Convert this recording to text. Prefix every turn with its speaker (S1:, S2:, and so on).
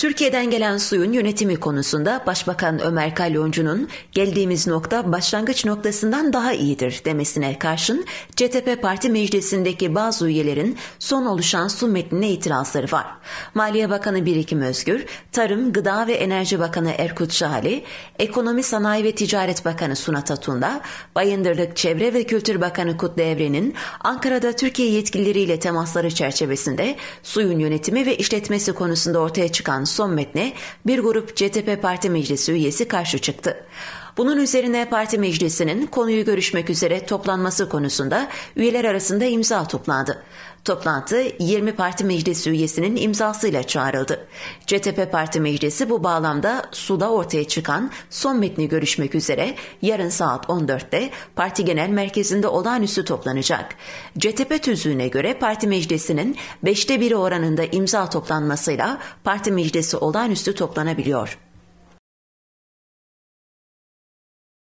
S1: Türkiye'den gelen suyun yönetimi konusunda Başbakan Ömer Kalyoncu'nun geldiğimiz nokta başlangıç noktasından daha iyidir demesine karşın CTP Parti Meclisi'ndeki bazı üyelerin son oluşan su metnine itirazları var. Maliye Bakanı Birikim Özgür, Tarım, Gıda ve Enerji Bakanı Erkut Şahali, Ekonomi Sanayi ve Ticaret Bakanı Sunat Atun'da, Bayındırlık Çevre ve Kültür Bakanı Kutlu Evren'in Ankara'da Türkiye yetkilileriyle temasları çerçevesinde suyun yönetimi ve işletmesi konusunda ortaya çıkan son metne bir grup CTP Parti Meclisi üyesi karşı çıktı. Bunun üzerine parti meclisinin konuyu görüşmek üzere toplanması konusunda üyeler arasında imza toplandı. Toplantı 20 parti meclisi üyesinin imzasıyla çağrıldı. CTP Parti Meclisi bu bağlamda suda ortaya çıkan son metni görüşmek üzere yarın saat 14'te parti genel merkezinde olağanüstü toplanacak. CTP tüzüğüne göre parti meclisinin 5'te 1 oranında imza toplanmasıyla parti meclisi olağanüstü toplanabiliyor.